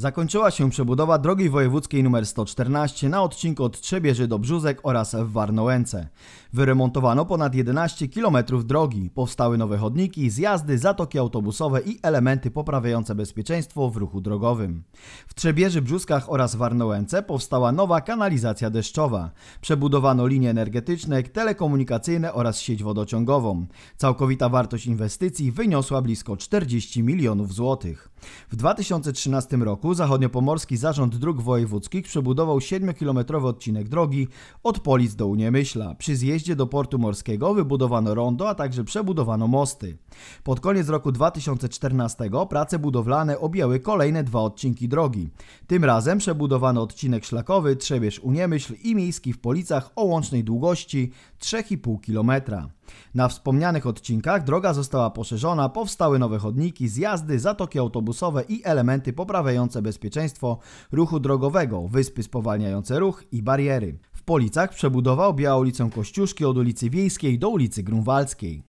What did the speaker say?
Zakończyła się przebudowa drogi wojewódzkiej nr 114 na odcinku od Trzebieży do Brzuzek oraz w Warnołęce. Wyremontowano ponad 11 km drogi, powstały nowe chodniki, zjazdy, zatoki autobusowe i elementy poprawiające bezpieczeństwo w ruchu drogowym. W Trzebieży, Brzuskach oraz Warnołęce powstała nowa kanalizacja deszczowa. Przebudowano linie energetyczne, telekomunikacyjne oraz sieć wodociągową. Całkowita wartość inwestycji wyniosła blisko 40 milionów złotych. W 2013 roku zachodnio zachodniopomorski zarząd dróg wojewódzkich przebudował 7-kilometrowy odcinek drogi od Polic do Uniemyśla. Przy zjeździe do portu morskiego wybudowano rondo, a także przebudowano mosty. Pod koniec roku 2014 prace budowlane objęły kolejne dwa odcinki drogi. Tym razem przebudowano odcinek szlakowy Trzebież-Uniemyśl i miejski w Policach o łącznej długości 3,5 kilometra. Na wspomnianych odcinkach droga została poszerzona, powstały nowe chodniki, zjazdy, zatoki autobusowe i elementy poprawiające bezpieczeństwo ruchu drogowego, wyspy spowalniające ruch i bariery. W Policach przebudował Białą ulicę Kościuszki od ulicy Wiejskiej do ulicy Grunwaldzkiej.